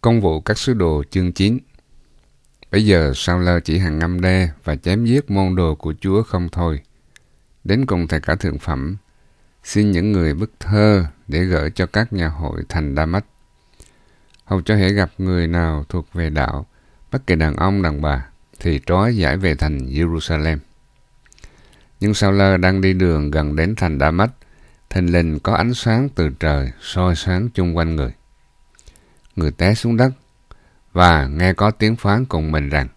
Công vụ các sứ đồ chương 9 Bây giờ sao lơ chỉ hàng ngâm đe và chém giết môn đồ của Chúa không thôi. Đến cùng thầy cả thượng phẩm, xin những người bức thơ để gửi cho các nhà hội thành Đa Mách. Hầu cho hễ gặp người nào thuộc về đạo, bất kỳ đàn ông đàn bà, thì trói giải về thành Jerusalem. Nhưng sao lơ đang đi đường gần đến thành Đa Mách, thình lình có ánh sáng từ trời soi sáng chung quanh người người té xuống đất và nghe có tiếng phán cùng mình rằng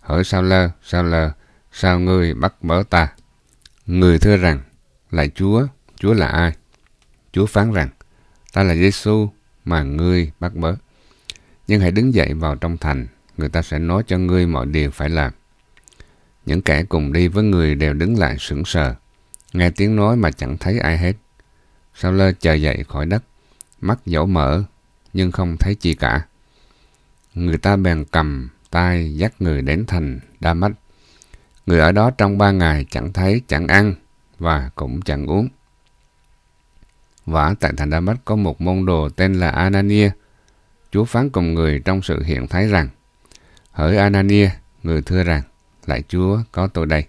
hỡi sao lơ sao lơ sao ngươi bắt bớ ta người thưa rằng là chúa chúa là ai chúa phán rằng ta là giêsu mà ngươi bắt bớ nhưng hãy đứng dậy vào trong thành người ta sẽ nói cho ngươi mọi điều phải làm những kẻ cùng đi với người đều đứng lại sững sờ nghe tiếng nói mà chẳng thấy ai hết sao lơ chờ dậy khỏi đất mắt dẫu mở nhưng không thấy chi cả. Người ta bèn cầm tay dắt người đến thành Đa Mách. Người ở đó trong ba ngày chẳng thấy, chẳng ăn và cũng chẳng uống. Vả tại thành Đa Mách có một môn đồ tên là Anania. Chúa phán cùng người trong sự hiện thái rằng Hỡi Anania, người thưa rằng Lại Chúa có tôi đây.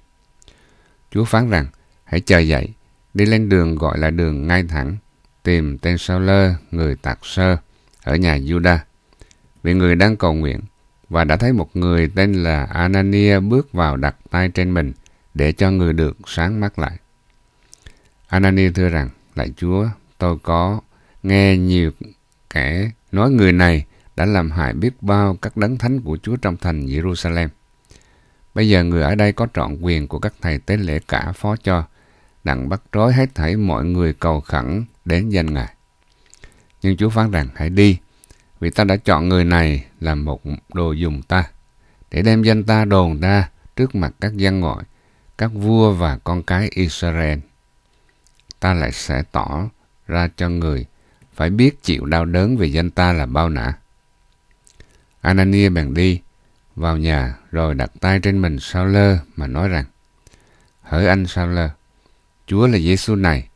Chúa phán rằng Hãy chờ dậy, đi lên đường gọi là đường ngay thẳng, tìm tên Sao Lơ, người tạc sơ ở nhà Juda vì người đang cầu nguyện và đã thấy một người tên là Anania bước vào đặt tay trên mình để cho người được sáng mắt lại. Anania thưa rằng, Lạy Chúa, tôi có nghe nhiều kẻ nói người này đã làm hại biết bao các đấng thánh của Chúa trong thành Jerusalem. Bây giờ người ở đây có trọn quyền của các thầy tế lễ cả phó cho, đặng bắt trói hết thảy mọi người cầu khẩn đến danh Ngài. Nhưng Chúa phán rằng hãy đi, vì ta đã chọn người này làm một đồ dùng ta, để đem danh ta đồn ra trước mặt các dân ngoại, các vua và con cái Israel. Ta lại sẽ tỏ ra cho người phải biết chịu đau đớn về danh ta là bao nã. Anania bèn đi vào nhà rồi đặt tay trên mình Sao-lơ mà nói rằng: Hỡi anh Sao-lơ, Chúa là Giêsu này,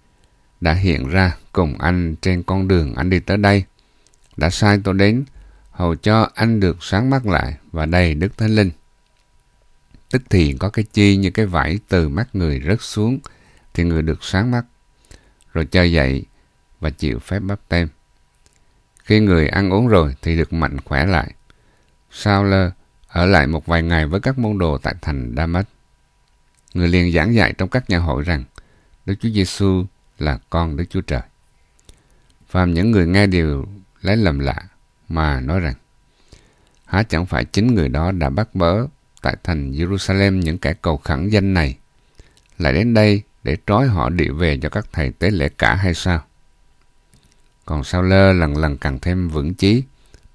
đã hiện ra cùng anh trên con đường anh đi tới đây, đã sai tôi đến, hầu cho anh được sáng mắt lại và đầy Đức Thánh Linh. Tức thì có cái chi như cái vải từ mắt người rớt xuống, thì người được sáng mắt, rồi chơi dậy và chịu phép bắp tem. Khi người ăn uống rồi thì được mạnh khỏe lại. Sao lơ ở lại một vài ngày với các môn đồ tại thành Damas. Người liền giảng dạy trong các nhà hội rằng Đức Chúa Giêsu là con Đức Chúa Trời. Phàm những người nghe điều lấy lầm lạ mà nói rằng há chẳng phải chính người đó đã bắt bớ tại thành Jerusalem những kẻ cầu khẳng danh này lại đến đây để trói họ địa về cho các thầy tế lễ cả hay sao? Còn sao lơ lần lần càng thêm vững chí,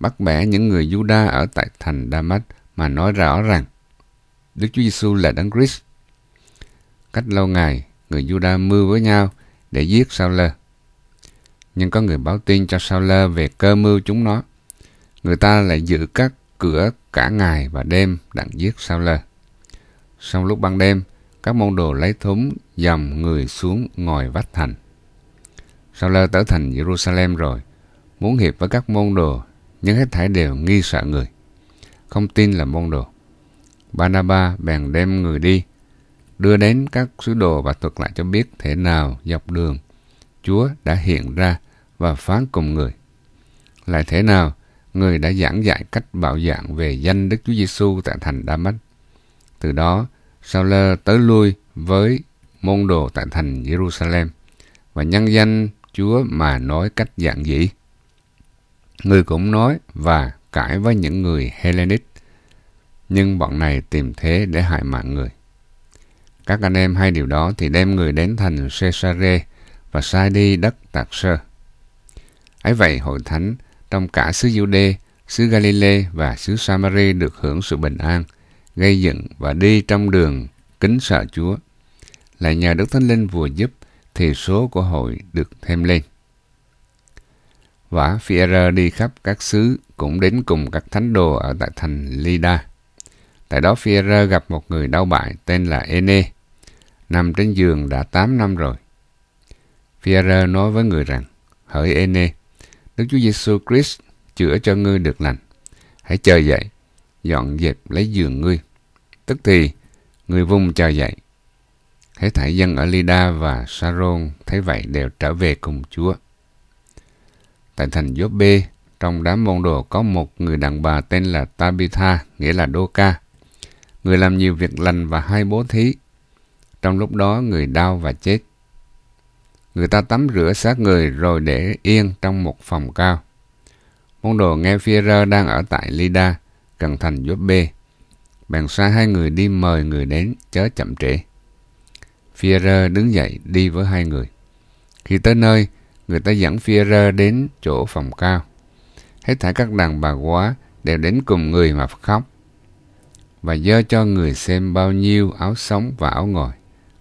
bắt bẻ những người Juda ở tại thành Damas mà nói rõ rằng Đức Chúa Giêsu là Đấng Christ. Cách lâu ngày, người Juda mưu với nhau để giết Sao Lơ. Nhưng có người báo tin cho Sao Lơ về cơ mưu chúng nó. Người ta lại giữ các cửa cả ngày và đêm đặng giết Sao Lơ. Sau lúc ban đêm, các môn đồ lấy thúng dầm người xuống ngồi vách thành. Sao Lơ tới thành Jerusalem rồi, muốn hiệp với các môn đồ, nhưng hết thảy đều nghi sợ người. Không tin là môn đồ. Banaba bèn đem người đi, đưa đến các sứ đồ và thuật lại cho biết thế nào dọc đường Chúa đã hiện ra và phán cùng người. Lại thế nào người đã giảng dạy cách bảo dạng về danh Đức Chúa Giêsu tại thành Đa Mách. Từ đó, Sao lơ tới lui với môn đồ tại thành Jerusalem và nhân danh Chúa mà nói cách giảng dĩ. Người cũng nói và cãi với những người Hellenic, nhưng bọn này tìm thế để hại mạng người. Các anh em hay điều đó thì đem người đến thành Caesarea và sai đi đất Tạc Sơ. Ấy vậy hội thánh trong cả xứ Giu-đê, xứ Galile và xứ Samari được hưởng sự bình an, gây dựng và đi trong đường kính sợ Chúa. Lại nhờ Đức Thánh Linh vừa giúp thì số của hội được thêm lên. và phi đi khắp các xứ cũng đến cùng các thánh đồ ở tại thành Lida. Tại đó phi gặp một người đau bại tên là Ene, nằm trên giường đã 8 năm rồi. Pierre nói với người rằng, hỡi Ene, Đức Chúa Giêsu Christ chữa cho ngươi được lành. Hãy chờ dậy, dọn dẹp lấy giường ngươi. Tức thì, người vung chờ dậy. Hết thảy dân ở Lida và Saron thấy vậy đều trở về cùng Chúa. Tại thành Joppe, trong đám môn đồ có một người đàn bà tên là Tabitha, nghĩa là Đô Ca. Người làm nhiều việc lành và hai bố thí, trong lúc đó người đau và chết. Người ta tắm rửa xác người rồi để yên trong một phòng cao. Môn đồ nghe Führer đang ở tại Lida, cần thành giúp bê Bèn sai hai người đi mời người đến, chớ chậm trễ. Führer đứng dậy đi với hai người. Khi tới nơi, người ta dẫn Führer đến chỗ phòng cao. Hết thảy các đàn bà quá đều đến cùng người mà khóc và dơ cho người xem bao nhiêu áo sống và áo ngồi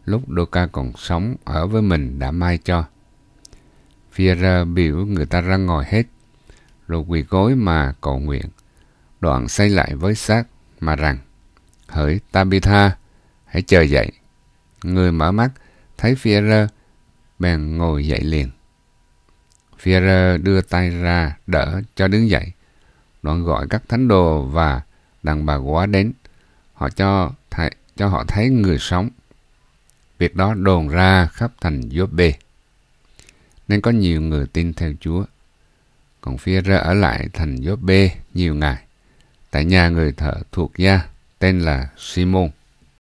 lúc Doka còn sống ở với mình đã mai cho. Pierre biểu người ta ra ngồi hết, rồi quỳ gối mà cầu nguyện. Đoạn xây lại với xác mà rằng, hỡi Tabitha, hãy chờ dậy. Người mở mắt, thấy Pierre, bèn ngồi dậy liền. Pierre đưa tay ra đỡ cho đứng dậy. Đoạn gọi các thánh đồ và đàn bà quá đến. Họ cho thầy, cho họ thấy người sống. Việc đó đồn ra khắp thành Bê Nên có nhiều người tin theo Chúa. Còn phía ra ở lại thành Bê nhiều ngày tại nhà người thợ thuộc gia tên là Simon.